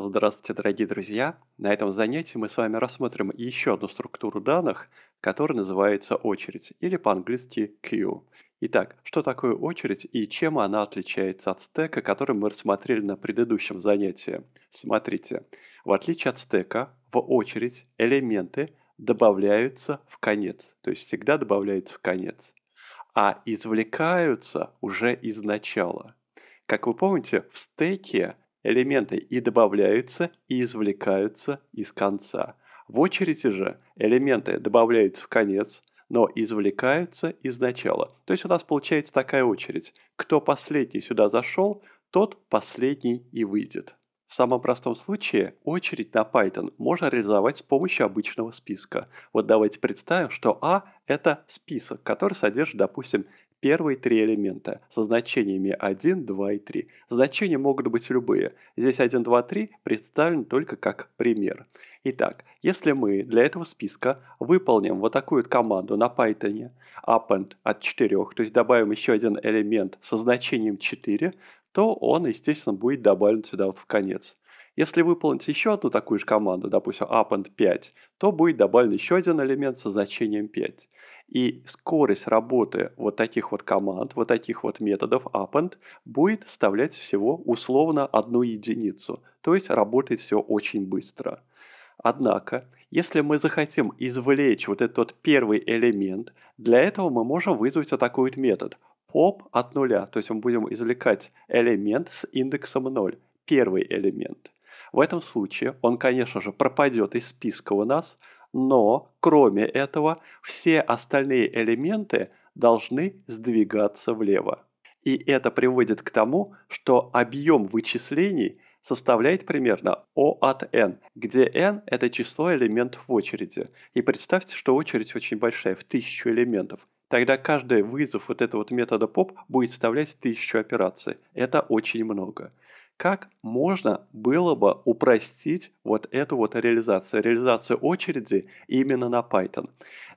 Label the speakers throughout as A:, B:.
A: Здравствуйте, дорогие друзья! На этом занятии мы с вами рассмотрим еще одну структуру данных, которая называется очередь или по-английски queue. Итак, что такое очередь и чем она отличается от стека, который мы рассмотрели на предыдущем занятии? Смотрите, в отличие от стека, в очередь элементы добавляются в конец, то есть всегда добавляются в конец, а извлекаются уже из начала. Как вы помните, в стеке элементы и добавляются, и извлекаются из конца. В очереди же элементы добавляются в конец, но извлекаются из начала. То есть у нас получается такая очередь. Кто последний сюда зашел, тот последний и выйдет. В самом простом случае очередь на Python можно реализовать с помощью обычного списка. Вот давайте представим, что a а это список, который содержит, допустим, Первые три элемента со значениями 1, 2 и 3. Значения могут быть любые. Здесь 1, 2, 3 представлен только как пример. Итак, если мы для этого списка выполним вот такую команду на Python append от 4, то есть добавим еще один элемент со значением 4, то он, естественно, будет добавлен сюда вот в конец. Если выполнить еще одну такую же команду, допустим, append 5, то будет добавлен еще один элемент со значением 5. И скорость работы вот таких вот команд, вот таких вот методов append будет составлять всего условно одну единицу. То есть работает все очень быстро. Однако, если мы захотим извлечь вот этот первый элемент, для этого мы можем вызвать вот такой вот метод pop от нуля. То есть мы будем извлекать элемент с индексом 0, первый элемент. В этом случае он, конечно же, пропадет из списка у нас, но, кроме этого, все остальные элементы должны сдвигаться влево. И это приводит к тому, что объем вычислений составляет примерно O от n, где n – это число элементов в очереди. И представьте, что очередь очень большая, в тысячу элементов. Тогда каждый вызов вот этого вот метода pop будет вставлять тысячу операций. Это очень много. Как можно было бы упростить вот эту вот реализацию, реализацию очереди именно на Python?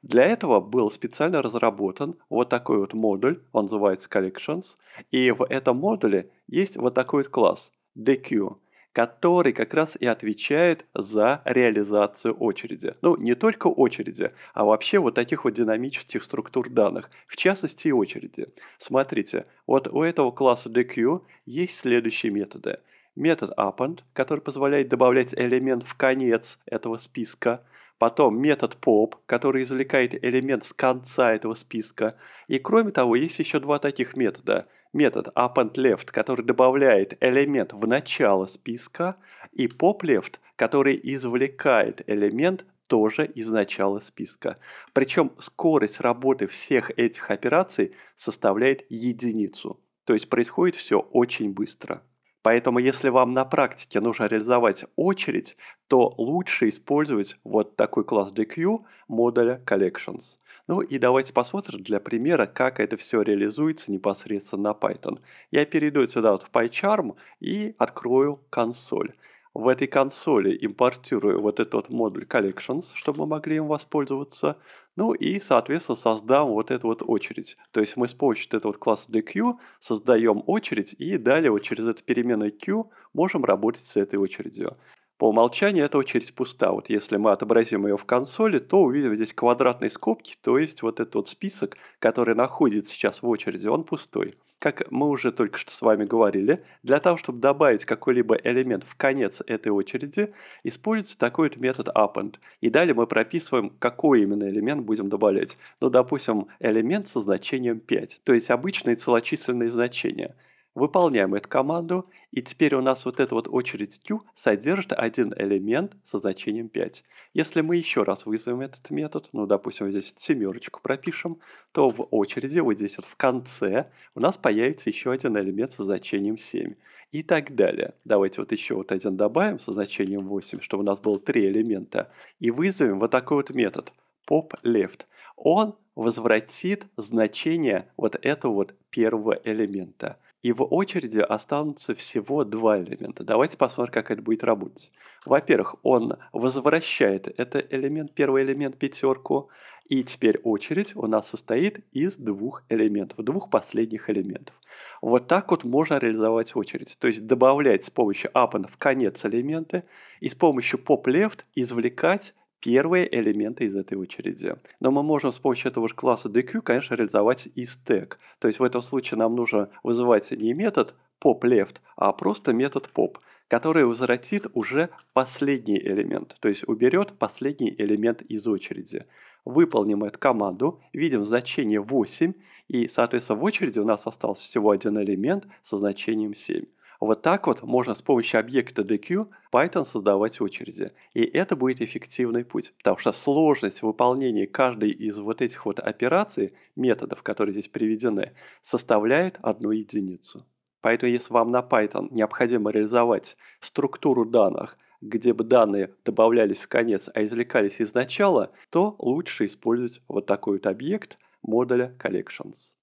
A: Для этого был специально разработан вот такой вот модуль, он называется Collections, и в этом модуле есть вот такой вот класс DQ – который как раз и отвечает за реализацию очереди. Ну, не только очереди, а вообще вот таких вот динамических структур данных, в частности очереди. Смотрите, вот у этого класса DQ есть следующие методы. Метод append, который позволяет добавлять элемент в конец этого списка, потом метод pop, который извлекает элемент с конца этого списка, и кроме того есть еще два таких метода – метод appendLeft, который добавляет элемент в начало списка, и popleft, который извлекает элемент тоже из начала списка. Причем скорость работы всех этих операций составляет единицу. То есть происходит все очень быстро. Поэтому, если вам на практике нужно реализовать очередь, то лучше использовать вот такой класс DQ модуля Collections. Ну и давайте посмотрим для примера, как это все реализуется непосредственно на Python. Я перейду сюда вот в PyCharm и открою консоль. В этой консоли импортирую вот этот модуль Collections, чтобы мы могли им воспользоваться. Ну и, соответственно, создам вот эту вот очередь. То есть мы с помощью вот этого вот класса dq создаем очередь и далее вот через эту переменную q можем работать с этой очередью. По умолчанию эта очередь пуста. Вот если мы отобразим ее в консоли, то увидим здесь квадратные скобки, то есть вот этот вот список, который находится сейчас в очереди, он пустой. Как мы уже только что с вами говорили, для того, чтобы добавить какой-либо элемент в конец этой очереди, используется такой-то метод append. И далее мы прописываем, какой именно элемент будем добавлять. Ну, допустим, элемент со значением 5, то есть обычные целочисленные значения – Выполняем эту команду, и теперь у нас вот эта вот очередь Q содержит один элемент со значением 5. Если мы еще раз вызовем этот метод, ну, допустим, здесь семерочку пропишем, то в очереди, вот здесь вот в конце, у нас появится еще один элемент со значением 7. И так далее. Давайте вот еще вот один добавим со значением 8, чтобы у нас было три элемента. И вызовем вот такой вот метод pop left. Он возвратит значение вот этого вот первого элемента. И в очереди останутся всего два элемента. Давайте посмотрим, как это будет работать. Во-первых, он возвращает это элемент, первый элемент пятерку. И теперь очередь у нас состоит из двух элементов, двух последних элементов. Вот так вот можно реализовать очередь. То есть добавлять с помощью append в конец элементы и с помощью pop left извлекать первые элементы из этой очереди. Но мы можем с помощью этого же класса dq, конечно, реализовать и стек. То есть в этом случае нам нужно вызывать не метод pop_left, а просто метод pop, который возвратит уже последний элемент, то есть уберет последний элемент из очереди. Выполним эту команду, видим значение 8, и, соответственно, в очереди у нас остался всего один элемент со значением 7. Вот так вот можно с помощью объекта DQ Python создавать очереди. И это будет эффективный путь, потому что сложность выполнения каждой из вот этих вот операций, методов, которые здесь приведены, составляет одну единицу. Поэтому если вам на Python необходимо реализовать структуру данных, где бы данные добавлялись в конец, а извлекались из начала, то лучше использовать вот такой вот объект модуля collections.